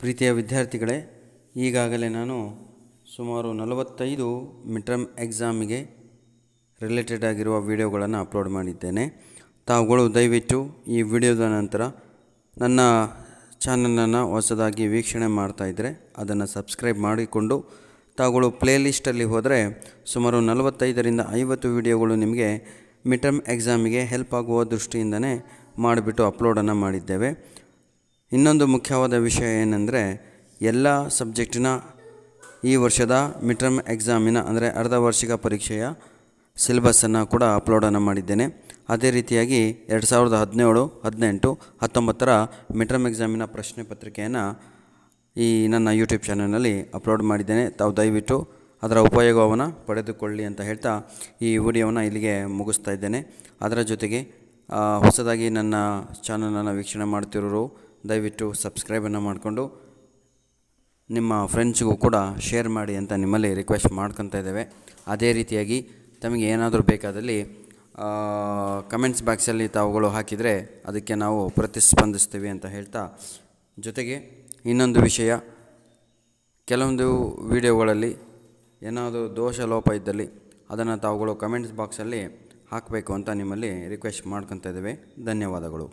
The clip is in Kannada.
ಪ್ರೀತಿಯ ವಿದ್ಯಾರ್ಥಿಗಳೇ ಈಗಾಗಲೇ ನಾನು ಸುಮಾರು ನಲವತ್ತೈದು ಮಿಟ್ರಮ್ ಎಕ್ಸಾಮಿಗೆ ರಿಲೇಟೆಡ್ ಆಗಿರುವ ವಿಡಿಯೋಗಳನ್ನು ಅಪ್ಲೋಡ್ ಮಾಡಿದ್ದೇನೆ ತಾವುಗಳು ದಯವಿಟ್ಟು ಈ ವಿಡಿಯೋದ ನಂತರ ನನ್ನ ಚಾನಲನ್ನು ಹೊಸದಾಗಿ ವೀಕ್ಷಣೆ ಮಾಡ್ತಾಯಿದ್ರೆ ಅದನ್ನು ಸಬ್ಸ್ಕ್ರೈಬ್ ಮಾಡಿಕೊಂಡು ತಾವುಗಳು ಪ್ಲೇಲಿಸ್ಟಲ್ಲಿ ಹೋದರೆ ಸುಮಾರು ನಲವತ್ತೈದರಿಂದ ಐವತ್ತು ವಿಡಿಯೋಗಳು ನಿಮಗೆ ಮಿಟ್ರಮ್ ಎಕ್ಸಾಮಿಗೆ ಹೆಲ್ಪ್ ಆಗುವ ದೃಷ್ಟಿಯಿಂದನೇ ಮಾಡಿಬಿಟ್ಟು ಅಪ್ಲೋಡನ್ನು ಮಾಡಿದ್ದೇವೆ ಇನ್ನೊಂದು ಮುಖ್ಯವಾದ ವಿಷಯ ಏನೆಂದರೆ ಎಲ್ಲ ಸಬ್ಜೆಕ್ಟಿನ ಈ ವರ್ಷದ ಮಿಟ್ರಮ್ ಎಕ್ಸಾಮಿನ ಅಂದರೆ ಅರ್ಧ ವಾರ್ಷಿಕ ಪರೀಕ್ಷೆಯ ಸಿಲೆಬಸ್ಸನ್ನು ಕೂಡ ಅಪ್ಲೋಡನ್ನು ಮಾಡಿದ್ದೇನೆ ಅದೇ ರೀತಿಯಾಗಿ ಎರಡು ಸಾವಿರದ ಹದಿನೇಳು ಹದಿನೆಂಟು ಹತ್ತೊಂಬತ್ತರ ಮಿಟ್ರಮ್ ಎಕ್ಸಾಮಿನ ಪ್ರಶ್ನೆ ಪತ್ರಿಕೆಯನ್ನು ಈ ನನ್ನ ಯೂಟ್ಯೂಬ್ ಚಾನಲ್ನಲ್ಲಿ ಅಪ್ಲೋಡ್ ಮಾಡಿದ್ದೇನೆ ತಾವು ದಯವಿಟ್ಟು ಅದರ ಉಪಯೋಗವನ್ನು ಪಡೆದುಕೊಳ್ಳಿ ಅಂತ ಹೇಳ್ತಾ ಈ ವಿಡಿಯೋವನ್ನು ಇಲ್ಲಿಗೆ ಮುಗಿಸ್ತಾ ಇದ್ದೇನೆ ಅದರ ಜೊತೆಗೆ ಹೊಸದಾಗಿ ನನ್ನ ಚಾನಲನ್ನು ವೀಕ್ಷಣೆ ಮಾಡ್ತಿರೋರು ದಯವಿಟ್ಟು ಸಬ್ಸ್ಕ್ರೈಬನ್ನು ಮಾಡಿಕೊಂಡು ನಿಮ್ಮ ಫ್ರೆಂಡ್ಸ್ಗೂ ಕೂಡ ಶೇರ್ ಮಾಡಿ ಅಂತ ನಿಮ್ಮಲ್ಲಿ ರಿಕ್ವೆಸ್ಟ್ ಮಾಡ್ಕೊತಾ ಇದ್ದೇವೆ ಅದೇ ರೀತಿಯಾಗಿ ತಮಗೆ ಏನಾದರೂ ಬೇಕಾದಲ್ಲಿ ಕಮೆಂಟ್ಸ್ ಬಾಕ್ಸಲ್ಲಿ ತಾವುಗಳು ಹಾಕಿದರೆ ಅದಕ್ಕೆ ನಾವು ಪ್ರತಿಸ್ಪಂದಿಸ್ತೀವಿ ಅಂತ ಹೇಳ್ತಾ ಜೊತೆಗೆ ಇನ್ನೊಂದು ವಿಷಯ ಕೆಲವೊಂದು ವಿಡಿಯೋಗಳಲ್ಲಿ ಏನಾದರೂ ದೋಷ ಲೋಪ ಇದ್ದಲ್ಲಿ ಅದನ್ನು ತಾವುಗಳು ಕಮೆಂಟ್ಸ್ ಬಾಕ್ಸಲ್ಲಿ ಹಾಕಬೇಕು ಅಂತ ನಿಮ್ಮಲ್ಲಿ ರಿಕ್ವೆಸ್ಟ್ ಮಾಡ್ಕೊತಾ ಇದ್ದೇವೆ ಧನ್ಯವಾದಗಳು